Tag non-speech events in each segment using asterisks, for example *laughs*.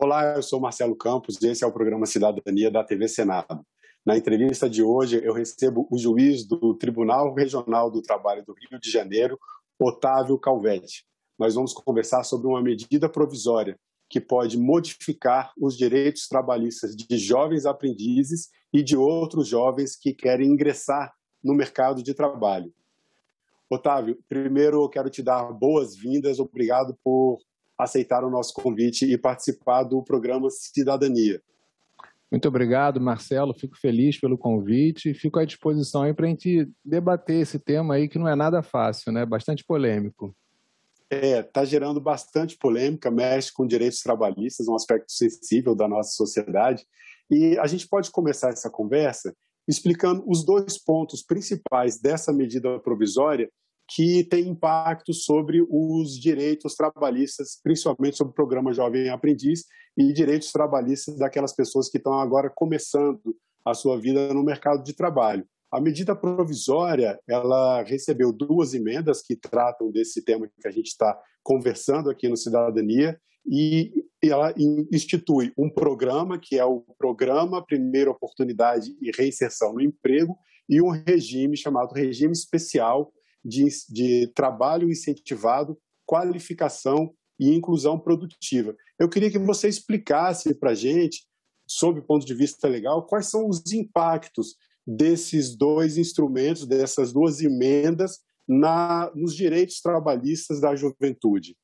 Olá, eu sou Marcelo Campos e esse é o programa Cidadania da TV Senado. Na entrevista de hoje, eu recebo o juiz do Tribunal Regional do Trabalho do Rio de Janeiro, Otávio Calvete. Nós vamos conversar sobre uma medida provisória que pode modificar os direitos trabalhistas de jovens aprendizes e de outros jovens que querem ingressar no mercado de trabalho. Otávio, primeiro eu quero te dar boas-vindas, obrigado por aceitar o nosso convite e participar do programa Cidadania. Muito obrigado, Marcelo. Fico feliz pelo convite e fico à disposição aí para a gente debater esse tema aí que não é nada fácil, né? Bastante polêmico. É, está gerando bastante polêmica, mexe com direitos trabalhistas, um aspecto sensível da nossa sociedade. E a gente pode começar essa conversa explicando os dois pontos principais dessa medida provisória que tem impacto sobre os direitos trabalhistas, principalmente sobre o programa Jovem Aprendiz e direitos trabalhistas daquelas pessoas que estão agora começando a sua vida no mercado de trabalho. A medida provisória, ela recebeu duas emendas que tratam desse tema que a gente está conversando aqui no Cidadania e ela institui um programa que é o programa Primeira Oportunidade e Reinserção no Emprego e um regime chamado regime especial de, de trabalho incentivado, qualificação e inclusão produtiva. Eu queria que você explicasse para a gente, sob o ponto de vista legal, quais são os impactos desses dois instrumentos, dessas duas emendas na, nos direitos trabalhistas da juventude.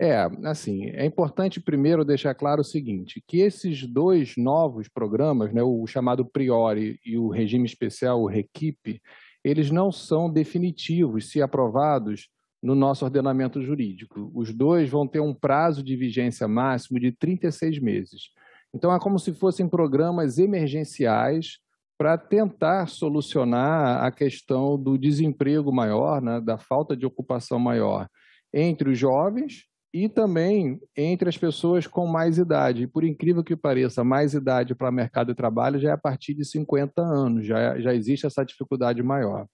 É, assim, é importante primeiro deixar claro o seguinte, que esses dois novos programas, né, o chamado Priori e o regime especial, o REQIP, eles não são definitivos se aprovados no nosso ordenamento jurídico. Os dois vão ter um prazo de vigência máximo de 36 meses. Então, é como se fossem programas emergenciais para tentar solucionar a questão do desemprego maior, né, da falta de ocupação maior entre os jovens e também entre as pessoas com mais idade. Por incrível que pareça, mais idade para o mercado de trabalho já é a partir de 50 anos, já, já existe essa dificuldade maior.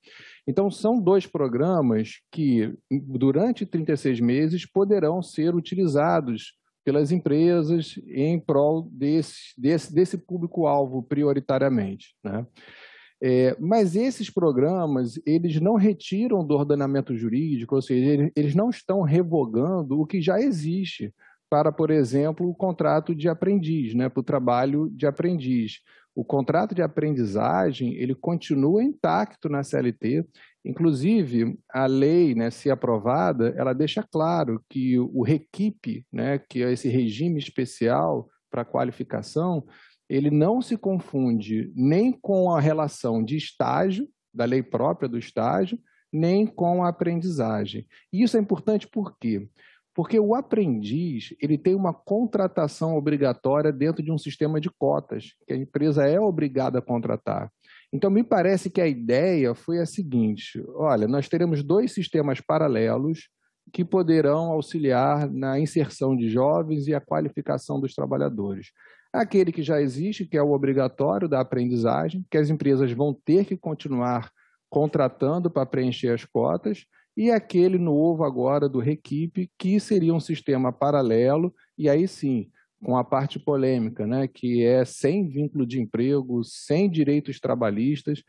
Então, são dois programas que, durante 36 meses, poderão ser utilizados pelas empresas em prol desse, desse, desse público-alvo prioritariamente. Né? É, mas esses programas, eles não retiram do ordenamento jurídico, ou seja, eles não estão revogando o que já existe para, por exemplo, o contrato de aprendiz, né, para o trabalho de aprendiz. O contrato de aprendizagem, ele continua intacto na CLT, inclusive a lei, né, se aprovada, ela deixa claro que o REQIP, né, que é esse regime especial para qualificação, ele não se confunde nem com a relação de estágio, da lei própria do estágio, nem com a aprendizagem. E isso é importante por quê? Porque o aprendiz ele tem uma contratação obrigatória dentro de um sistema de cotas, que a empresa é obrigada a contratar. Então, me parece que a ideia foi a seguinte: olha, nós teremos dois sistemas paralelos que poderão auxiliar na inserção de jovens e a qualificação dos trabalhadores aquele que já existe, que é o obrigatório da aprendizagem, que as empresas vão ter que continuar contratando para preencher as cotas, e aquele novo agora do Requipe, que seria um sistema paralelo, e aí sim, com a parte polêmica, né, que é sem vínculo de emprego, sem direitos trabalhistas,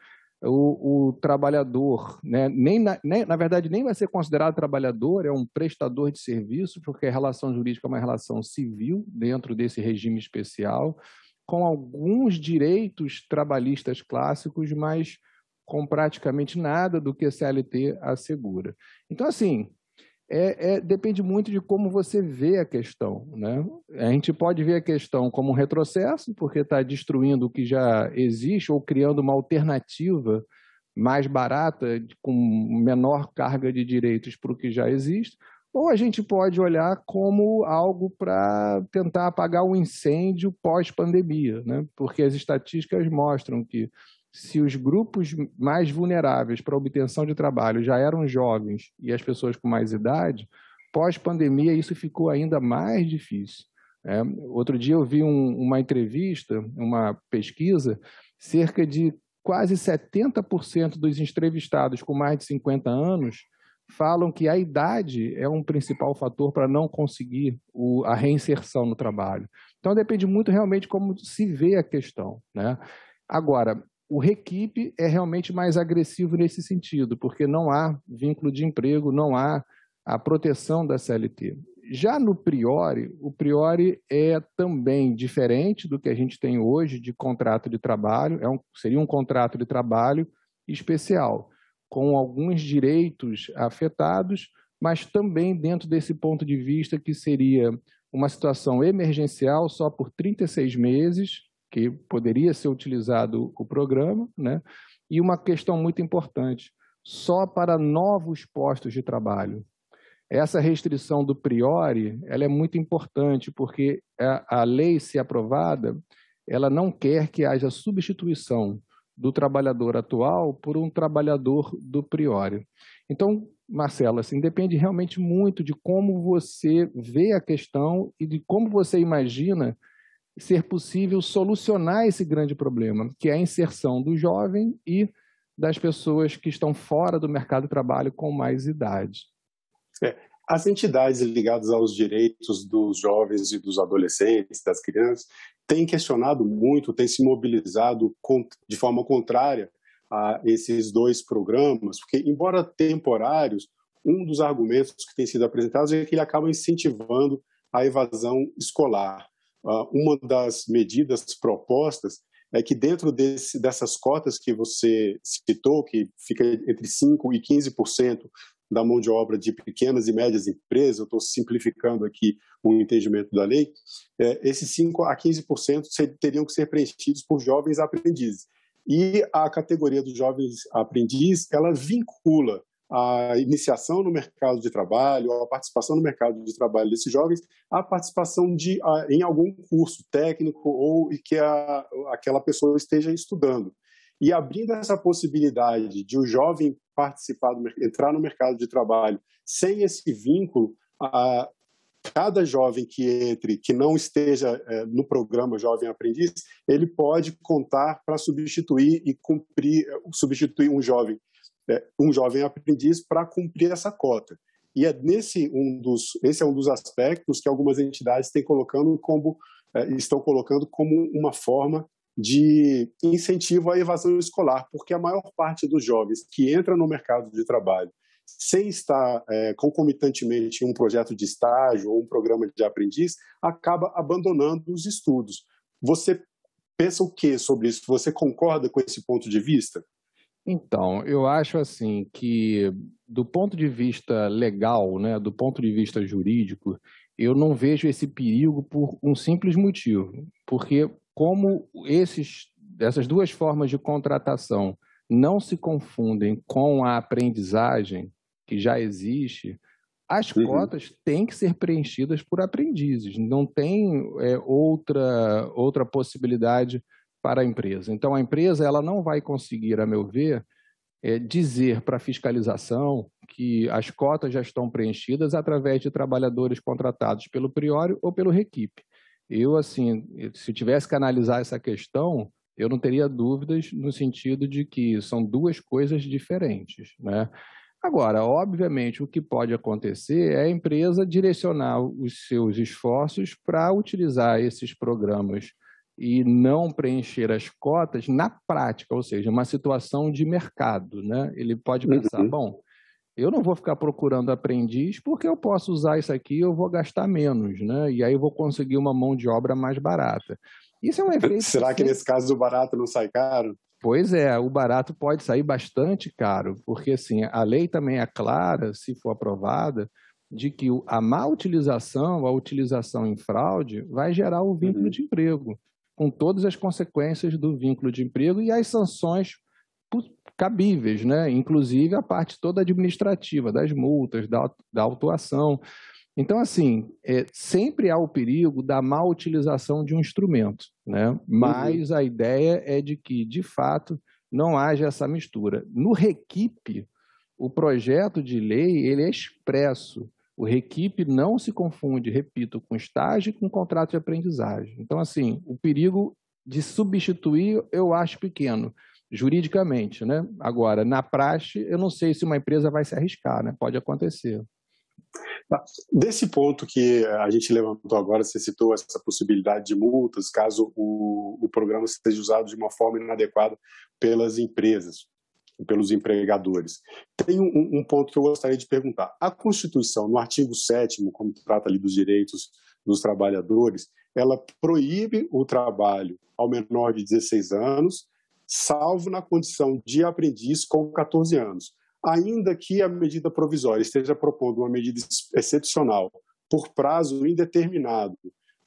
o, o trabalhador, né? nem, na, nem, na verdade, nem vai ser considerado trabalhador, é um prestador de serviço, porque a relação jurídica é uma relação civil dentro desse regime especial, com alguns direitos trabalhistas clássicos, mas com praticamente nada do que a CLT assegura. Então, assim, é, é, depende muito de como você vê a questão. Né? A gente pode ver a questão como um retrocesso, porque está destruindo o que já existe ou criando uma alternativa mais barata, com menor carga de direitos para o que já existe, ou a gente pode olhar como algo para tentar apagar o um incêndio pós-pandemia, né? porque as estatísticas mostram que se os grupos mais vulneráveis para obtenção de trabalho já eram jovens e as pessoas com mais idade, pós-pandemia isso ficou ainda mais difícil. É, outro dia eu vi um, uma entrevista, uma pesquisa, cerca de quase 70% dos entrevistados com mais de 50 anos falam que a idade é um principal fator para não conseguir o, a reinserção no trabalho. Então depende muito realmente como se vê a questão, né? Agora, o Requipe é realmente mais agressivo nesse sentido, porque não há vínculo de emprego, não há a proteção da CLT. Já no Priori, o Priori é também diferente do que a gente tem hoje de contrato de trabalho, é um, seria um contrato de trabalho especial, com alguns direitos afetados, mas também dentro desse ponto de vista que seria uma situação emergencial só por 36 meses, que poderia ser utilizado o programa, né? E uma questão muito importante, só para novos postos de trabalho. Essa restrição do priori, ela é muito importante porque a, a lei, se aprovada, ela não quer que haja substituição do trabalhador atual por um trabalhador do priori. Então, Marcelo, assim, depende realmente muito de como você vê a questão e de como você imagina ser possível solucionar esse grande problema, que é a inserção do jovem e das pessoas que estão fora do mercado de trabalho com mais idade. É, as entidades ligadas aos direitos dos jovens e dos adolescentes, das crianças, têm questionado muito, têm se mobilizado de forma contrária a esses dois programas, porque, embora temporários, um dos argumentos que tem sido apresentado é que ele acaba incentivando a evasão escolar. Ah, uma das medidas propostas é que dentro desse, dessas cotas que você citou, que fica entre 5% e 15% da mão de obra de pequenas e médias empresas, eu estou simplificando aqui o entendimento da lei, é, esses 5% a 15% teriam que ser preenchidos por jovens aprendizes. E a categoria dos jovens aprendizes ela vincula a iniciação no mercado de trabalho, a participação no mercado de trabalho desses jovens, a participação de, a, em algum curso técnico ou que a, aquela pessoa esteja estudando. E abrindo essa possibilidade de o um jovem participar, do, entrar no mercado de trabalho sem esse vínculo, a, cada jovem que entre, que não esteja é, no programa Jovem Aprendiz, ele pode contar para substituir e cumprir, é, substituir um jovem é, um jovem aprendiz para cumprir essa cota. E é nesse um dos, esse é um dos aspectos que algumas entidades têm colocando como, é, estão colocando como uma forma de incentivo à evasão escolar, porque a maior parte dos jovens que entra no mercado de trabalho sem estar é, concomitantemente em um projeto de estágio ou um programa de aprendiz, acaba abandonando os estudos. Você pensa o que sobre isso? Você concorda com esse ponto de vista? Então, eu acho assim que, do ponto de vista legal, né, do ponto de vista jurídico, eu não vejo esse perigo por um simples motivo, porque como esses, essas duas formas de contratação não se confundem com a aprendizagem que já existe, as uhum. cotas têm que ser preenchidas por aprendizes, não tem é, outra, outra possibilidade para a empresa. Então, a empresa ela não vai conseguir, a meu ver, é, dizer para a fiscalização que as cotas já estão preenchidas através de trabalhadores contratados pelo priório ou pelo requipe. Eu, assim, se tivesse que analisar essa questão, eu não teria dúvidas no sentido de que são duas coisas diferentes, né? Agora, obviamente, o que pode acontecer é a empresa direcionar os seus esforços para utilizar esses programas e não preencher as cotas na prática, ou seja, uma situação de mercado. Né? Ele pode pensar, uhum. bom, eu não vou ficar procurando aprendiz porque eu posso usar isso aqui eu vou gastar menos, né? E aí eu vou conseguir uma mão de obra mais barata. Isso é um *laughs* efeito. Será que, nesse caso o barato não sai caro? Pois é, o barato pode sair bastante caro, porque assim, a lei também é clara, se for aprovada, de que a má utilização, a utilização em fraude, vai gerar o vínculo uhum. de emprego com todas as consequências do vínculo de emprego e as sanções cabíveis, né? inclusive a parte toda administrativa, das multas, da, da autuação. Então, assim, é, sempre há o perigo da má utilização de um instrumento, né? Uhum. mas uhum. a ideia é de que, de fato, não haja essa mistura. No REQIP, o projeto de lei ele é expresso o requipe não se confunde, repito, com estágio e com contrato de aprendizagem. Então, assim, o perigo de substituir eu acho pequeno, juridicamente, né? Agora, na praxe, eu não sei se uma empresa vai se arriscar, né? Pode acontecer. Tá. Desse ponto que a gente levantou agora, você citou essa possibilidade de multas caso o, o programa seja usado de uma forma inadequada pelas empresas pelos empregadores. Tem um, um, ponto que eu gostaria de perguntar. A Constituição, no artigo 7 como trata ali dos direitos dos trabalhadores, ela proíbe o trabalho ao menor de 16 anos, salvo na condição de aprendiz com 14 anos. Ainda que a medida provisória esteja propondo uma medida excepcional por prazo indeterminado,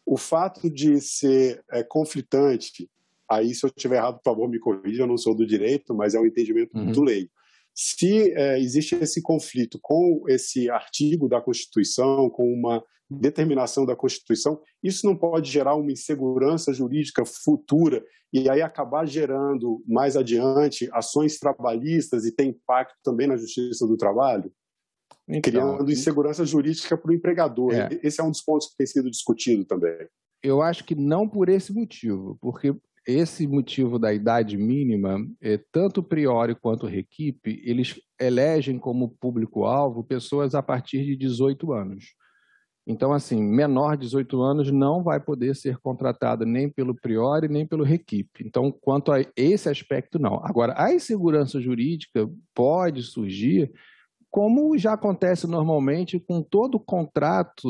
o fato de ser é, conflitante Aí, se eu estiver errado, por favor, me corrija, eu não sou do direito, mas é um entendimento uhum. do leigo. Se é, existe esse conflito com esse artigo da Constituição, com uma determinação da Constituição, isso não pode gerar uma insegurança jurídica futura e aí acabar gerando, mais adiante, ações trabalhistas e ter impacto também na justiça do trabalho? Então, criando insegurança jurídica para o empregador. É. Esse é um dos pontos que tem sido discutido também. Eu acho que não por esse motivo, porque esse motivo da idade mínima, é, tanto Priori quanto Requipe, eles elegem como público-alvo pessoas a partir de 18 anos. Então, assim, menor de 18 anos não vai poder ser contratado nem pelo Priori, nem pelo Requipe. Então, quanto a esse aspecto, não. Agora, a insegurança jurídica pode surgir como já acontece normalmente com todo contrato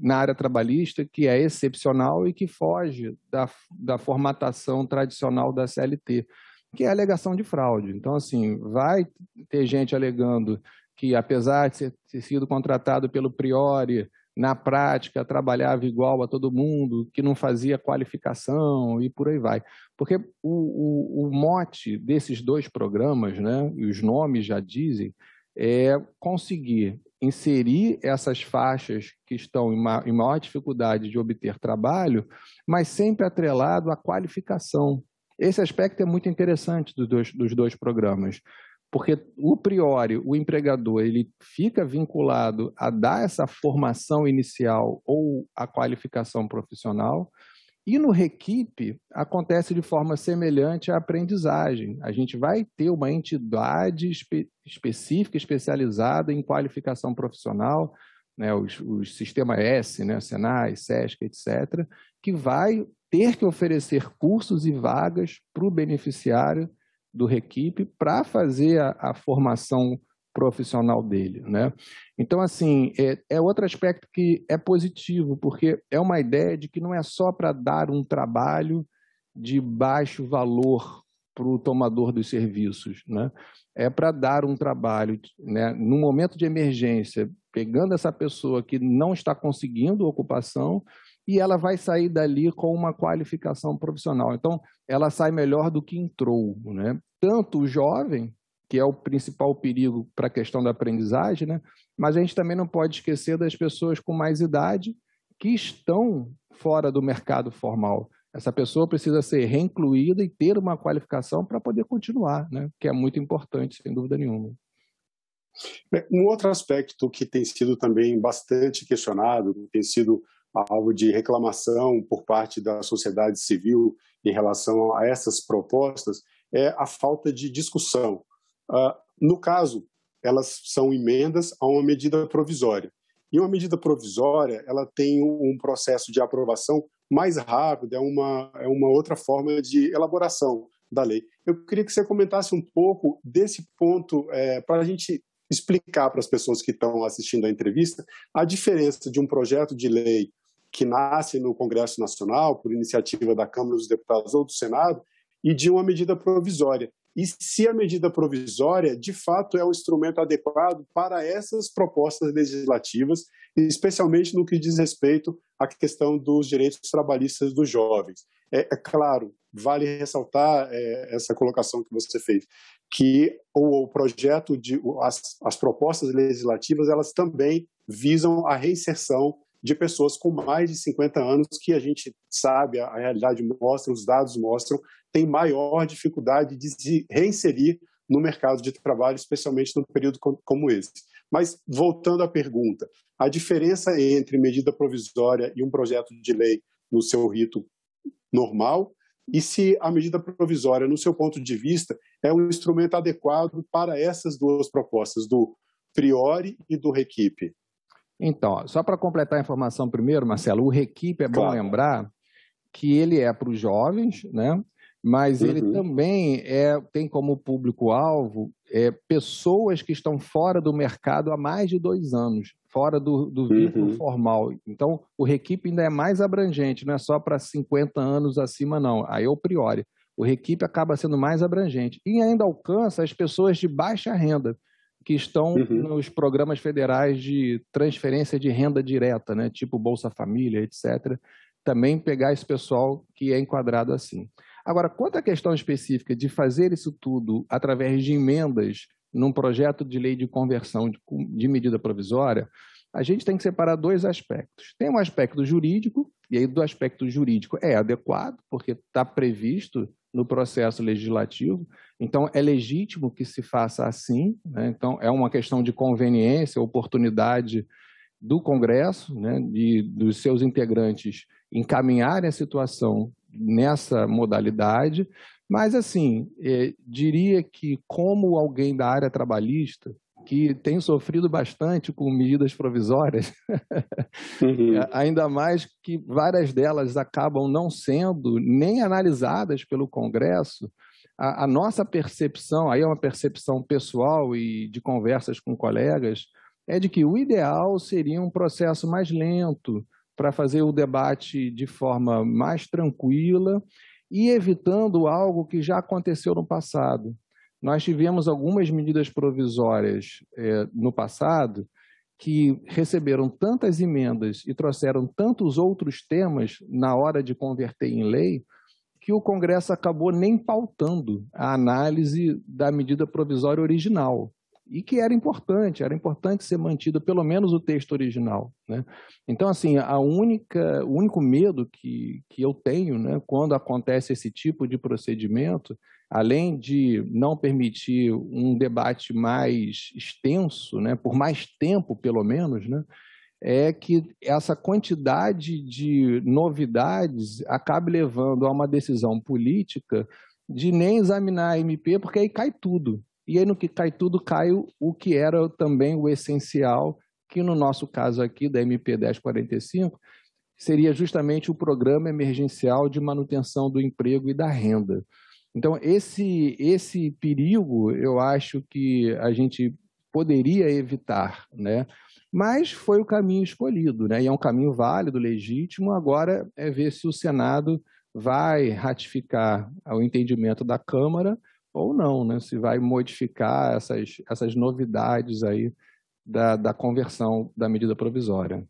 na área trabalhista, que é excepcional e que foge da, da formatação tradicional da CLT, que é a alegação de fraude. Então, assim, vai ter gente alegando que, apesar de ter sido contratado pelo Priori, na prática trabalhava igual a todo mundo, que não fazia qualificação e por aí vai. Porque o, o, o mote desses dois programas, né, e os nomes já dizem, é conseguir inserir essas faixas que estão em, maior dificuldade de obter trabalho, mas sempre atrelado à qualificação. Esse aspecto é muito interessante dos dois, dos dois programas, porque o priori, o empregador, ele fica vinculado a dar essa formação inicial ou a qualificação profissional, e no Requipe acontece de forma semelhante à aprendizagem. A gente vai ter uma entidade espe específica, especializada em qualificação profissional, né, os, os sistema S, né, Senai, Sesc, etc., que vai ter que oferecer cursos e vagas para o beneficiário do Requipe para fazer a, a formação profissional dele, né? Então, assim, é, é, outro aspecto que é positivo, porque é uma ideia de que não é só para dar um trabalho de baixo valor para o tomador dos serviços, né? É para dar um trabalho, né? No momento de emergência, pegando essa pessoa que não está conseguindo ocupação e ela vai sair dali com uma qualificação profissional. Então, ela sai melhor do que entrou, né? Tanto o jovem que é o principal perigo para a questão da aprendizagem, né? mas a gente também não pode esquecer das pessoas com mais idade que estão fora do mercado formal. Essa pessoa precisa ser reincluída e ter uma qualificação para poder continuar, né? que é muito importante, sem dúvida nenhuma. Um outro aspecto que tem sido também bastante questionado, tem sido alvo de reclamação por parte da sociedade civil em relação a essas propostas, é a falta de discussão. Ah, no caso, elas são emendas a uma medida provisória. E uma medida provisória, ela tem um processo de aprovação mais rápido, é uma, é uma outra forma de elaboração da lei. Eu queria que você comentasse um pouco desse ponto, é, para a gente explicar para as pessoas que estão assistindo a entrevista a diferença de um projeto de lei que nasce no Congresso Nacional, por iniciativa da Câmara dos Deputados ou do Senado, e de uma medida provisória, e se a medida provisória de fato é o instrumento adequado para essas propostas legislativas, especialmente no que diz respeito à questão dos direitos trabalhistas dos jovens. É, é claro, vale ressaltar é, essa colocação que você fez, que o, o projeto de as, as propostas legislativas elas também visam a reinserção de pessoas com mais de 50 anos, que a gente sabe, a realidade mostra, os dados mostram, tem maior dificuldade de se reinserir no mercado de trabalho, especialmente num período como esse. Mas, voltando à pergunta, a diferença entre medida provisória e um projeto de lei no seu rito normal e se a medida provisória, no seu ponto de vista, é um instrumento adequado para essas duas propostas, do priori e do requipe. Então, ó, só para completar a informação primeiro, Marcelo, o Requipe é claro. bom lembrar que ele é para os jovens, né? mas uhum. ele também é, tem como público-alvo é, pessoas que estão fora do mercado há mais de dois anos, fora do, do uhum. vínculo uhum. formal. Então, o Requipe ainda é mais abrangente, não é só para 50 anos acima, não. Aí a é priori. O Requipe acaba sendo mais abrangente e ainda alcança as pessoas de baixa renda, que estão uhum. nos programas federais de transferência de renda direta, né, tipo Bolsa Família, etc. Também pegar esse pessoal que é enquadrado assim. Agora, quanto à questão específica de fazer isso tudo através de emendas num projeto de lei de conversão de medida provisória, a gente tem que separar dois aspectos. Tem um aspecto jurídico, e aí do aspecto jurídico é adequado, porque está previsto no processo legislativo. Então, é legítimo que se faça assim. Né? Então, é uma questão de conveniência, oportunidade do Congresso, né? de, dos seus integrantes encaminharem a situação nessa modalidade. Mas, assim, eh, diria que, como alguém da área trabalhista, que tem sofrido bastante com medidas provisórias, uhum. *laughs* ainda mais que várias delas acabam não sendo nem analisadas pelo Congresso. A, a nossa percepção, aí é uma percepção pessoal e de conversas com colegas, é de que o ideal seria um processo mais lento para fazer o debate de forma mais tranquila e evitando algo que já aconteceu no passado. Nós tivemos algumas medidas provisórias é, no passado que receberam tantas emendas e trouxeram tantos outros temas na hora de converter em lei que o Congresso acabou nem pautando a análise da medida provisória original e que era importante, era importante ser mantido pelo menos o texto original, né? Então, assim, a única, o único medo que, que eu tenho, né, quando acontece esse tipo de procedimento, além de não permitir um debate mais extenso, né, por mais tempo, pelo menos, né, é que essa quantidade de novidades acabe levando a uma decisão política de nem examinar a MP, porque aí cai tudo. E aí, no que cai tudo, cai o que era também o essencial, que no nosso caso aqui, da MP 1045, seria justamente o Programa Emergencial de Manutenção do Emprego e da Renda. Então, esse, esse perigo eu acho que a gente poderia evitar, né? Mas foi o caminho escolhido, né? E é um caminho válido, legítimo. Agora é ver se o Senado vai ratificar o entendimento da Câmara ou não, né? Se vai modificar essas, essas novidades aí da, da conversão da medida provisória.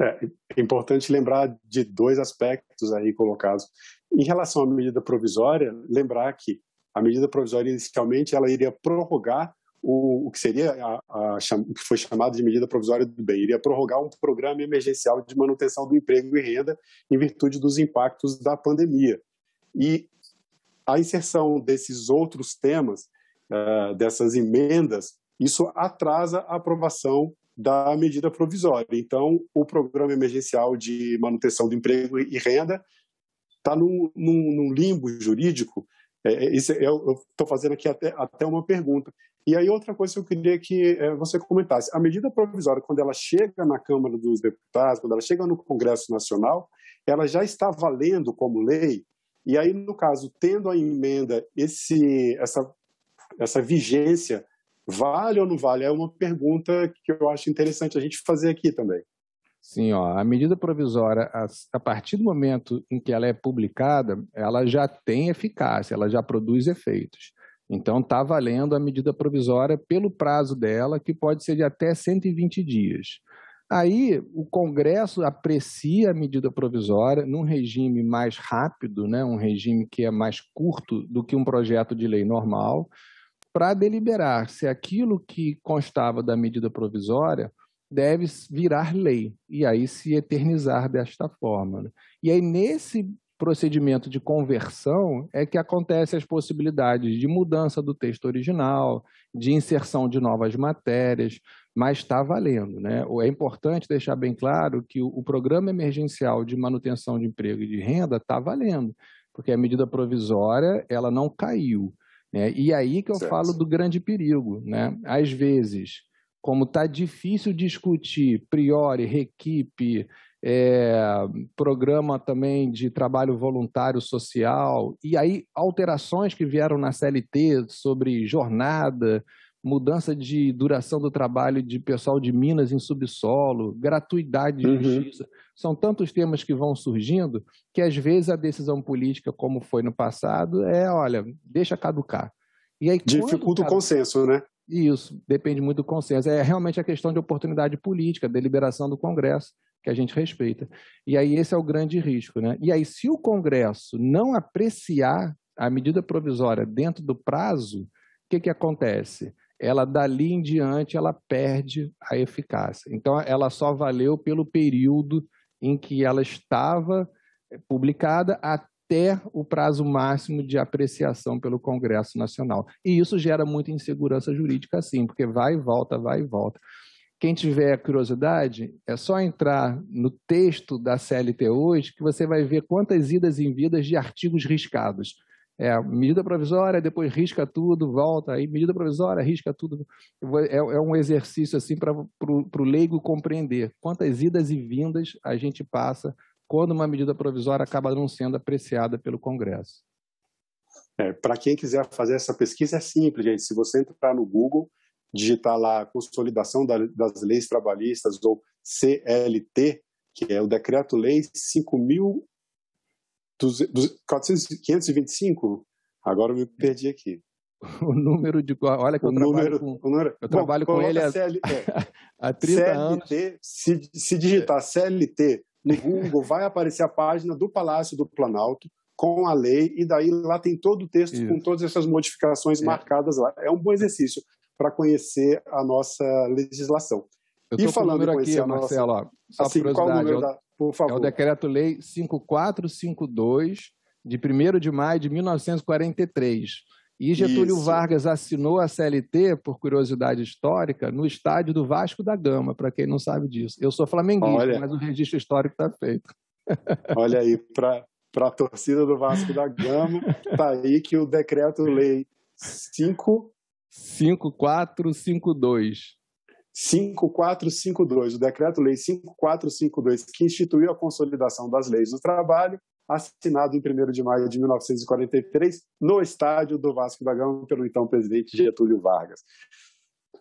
É, é importante lembrar de dois aspectos aí colocados. Em relação à medida provisória, lembrar que a medida provisória inicialmente ela iria prorrogar o, o que seria a, a, o que foi chamado de medida provisória do bem, iria prorrogar um programa emergencial de manutenção do emprego e renda em virtude dos impactos da pandemia. E a inserção desses outros temas, uh, dessas emendas, isso atrasa a aprovação da medida provisória. Então, o Programa Emergencial de Manutenção do Emprego e Renda está num, num, num, limbo jurídico. É, é isso, é, eu estou fazendo aqui até, até uma pergunta. E aí, outra coisa que eu queria que é, você comentasse: a medida provisória, quando ela chega na Câmara dos Deputados, quando ela chega no Congresso Nacional, ela já está valendo como lei. E aí, no caso, tendo a emenda, esse, essa, essa vigência Vale ou não vale? É uma pergunta que eu acho interessante a gente fazer aqui também. Sim, ó, a medida provisória, a, partir do momento em que ela é publicada, ela já tem eficácia, ela já produz efeitos. Então, está valendo a medida provisória pelo prazo dela, que pode ser de até 120 dias. Aí, o Congresso aprecia a medida provisória num regime mais rápido, né, um regime que é mais curto do que um projeto de lei normal, para deliberar se aquilo que constava da medida provisória deve virar lei e aí se eternizar desta forma. Né? E aí, nesse procedimento de conversão, é que acontecem as possibilidades de mudança do texto original, de inserção de novas matérias, mas está valendo. Né? É importante deixar bem claro que o programa emergencial de manutenção de emprego e de renda está valendo, porque a medida provisória ela não caiu. Né? E aí que eu certo. falo do grande perigo. Né? Às vezes, como está difícil discutir priori, requipe, é, programa também de trabalho voluntário social, e aí alterações que vieram na CLT sobre jornada, mudança de duração do trabalho de pessoal de Minas em subsolo, gratuidade de uhum. justiça. São tantos temas que vão surgindo que, às vezes, a decisão política, como foi no passado, é: olha, deixa caducar. E aí, Dificulta o consenso, né? Isso, depende muito do consenso. É realmente a questão de oportunidade política, deliberação do Congresso, que a gente respeita. E aí, esse é o grande risco. Né? E aí, se o Congresso não apreciar a medida provisória dentro do prazo, o que, que acontece? ela dali em diante ela perde a eficácia. Então ela só valeu pelo período em que ela estava eh, publicada até o prazo máximo de apreciação pelo Congresso Nacional. E isso gera muita insegurança jurídica sim, porque vai e volta, vai e volta. Quem tiver curiosidade, é só entrar no texto da CLT hoje que você vai ver quantas idas e vindas de artigos riscados é, medida provisória, depois risca tudo, volta, aí medida provisória, risca tudo. É, é um exercício assim para o leigo compreender quantas idas e vindas a gente passa quando uma medida provisória acaba não sendo apreciada pelo Congresso. É, para quem quiser fazer essa pesquisa é simples, gente. Se você entrar no Google, digitar lá consolidação das leis trabalhistas ou CLT, que é o Decreto-Lei 5.000 425? Agora eu me perdi aqui. *laughs* O número de. Olha que o número, com, o número, eu trabalho bom, com ele há, CL, é, 30 CLT, anos. Se, se digitar CLT no Google, vai aparecer a página do Palácio do Planalto com a lei, e daí lá tem todo o texto Isso. com todas essas modificações é. marcadas lá. É um bom exercício para conhecer a nossa legislação. Eu e falando aqui, a nossa, Marcelo, ó, assim, qual o número da... Por favor. É o Decreto-Lei 5452, de 1 de maio de 1943. E Getúlio Isso. Vargas assinou a CLT, por curiosidade histórica, no estádio do Vasco da Gama, para quem não sabe disso. Eu sou flamenguista, Olha... mas o registro histórico está feito. *laughs* Olha aí, para a torcida do Vasco da Gama, está aí que o decreto-lei 5452 5452, o Decreto-Lei 5452, que instituiu a consolidação das leis do trabalho, assinado em 1 de maio de 1943, no estádio do Vasco da Gama, pelo então presidente Getúlio Vargas.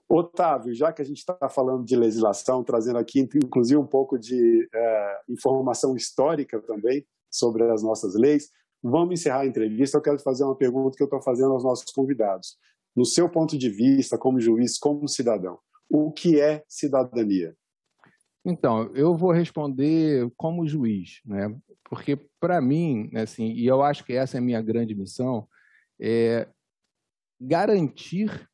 Otávio, já que a gente está falando de legislação, trazendo aqui inclusive um pouco de é, informação histórica também sobre as nossas leis, vamos encerrar a entrevista. Eu quero fazer uma pergunta que eu estou fazendo aos nossos convidados. No seu ponto de vista, como juiz, como cidadão, o que é cidadania? Então, eu vou responder como juiz, né? Porque para mim, assim, e eu acho que essa é a minha grande missão, é garantir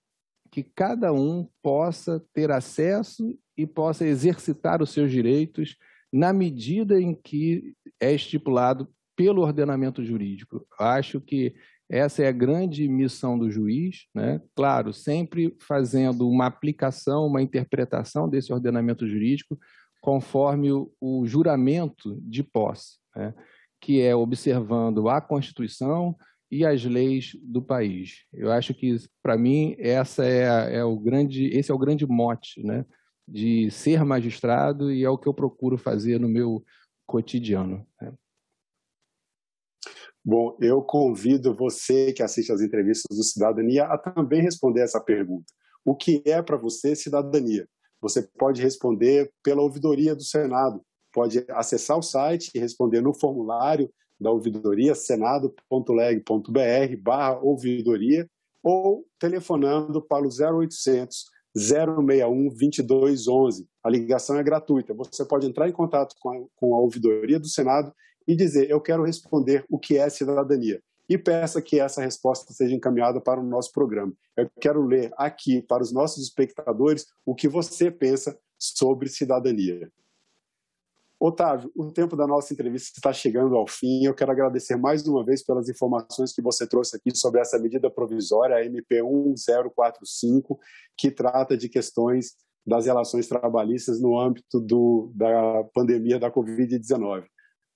que cada um possa ter acesso e possa exercitar os seus direitos na medida em que é estipulado pelo ordenamento jurídico. Acho que essa é a grande missão do juiz, né? claro, sempre fazendo uma aplicação, uma interpretação desse ordenamento jurídico conforme o, o juramento de posse, né? que é observando a Constituição e as leis do país. Eu acho que, para mim, essa é, é o grande, esse é o grande mote né? de ser magistrado e é o que eu procuro fazer no meu cotidiano. Né? Bom, eu convido você que assiste às entrevistas do Cidadania a também responder essa pergunta. O que é para você cidadania? Você pode responder pela ouvidoria do Senado, pode acessar o site e responder no formulário da ouvidoria senado.leg.br barra ouvidoria ou telefonando para o 0800 061 2211. A ligação é gratuita. Você pode entrar em contato com a, com a ouvidoria do Senado e dizer: Eu quero responder o que é cidadania. E peça que essa resposta seja encaminhada para o nosso programa. Eu quero ler aqui para os nossos espectadores o que você pensa sobre cidadania. Otávio, o tempo da nossa entrevista está chegando ao fim. Eu quero agradecer mais uma vez pelas informações que você trouxe aqui sobre essa medida provisória, a MP1045, que trata de questões das relações trabalhistas no âmbito do, da pandemia da Covid-19.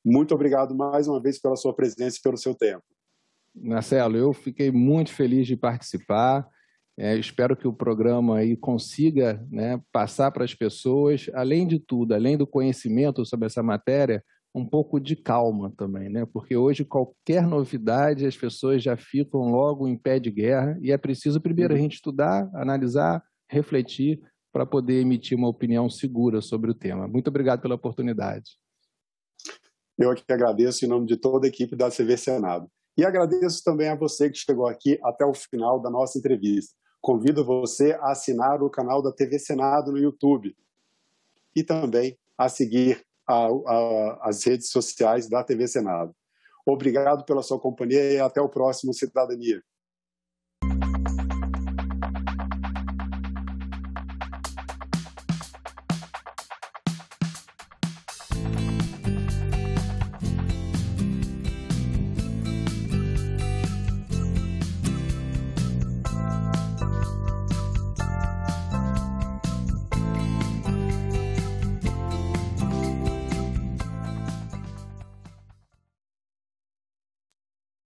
Muito obrigado mais uma vez pela sua presença e pelo seu tempo. Marcelo, eu fiquei muito feliz de participar. É, espero que o programa aí consiga né, passar para as pessoas, além de tudo, além do conhecimento sobre essa matéria, um pouco de calma também, né? Porque hoje qualquer novidade as pessoas já ficam logo em pé de guerra e é preciso primeiro a uhum. gente estudar, analisar, refletir para poder emitir uma opinião segura sobre o tema. Muito obrigado pela oportunidade. Eu aqui agradeço em nome de toda a equipe da CV Senado. E agradeço também a você que chegou aqui até o final da nossa entrevista. Convido você a assinar o canal da TV Senado no YouTube e também a seguir a, a, as redes sociais da TV Senado. Obrigado pela sua companhia e até o próximo Cidadania.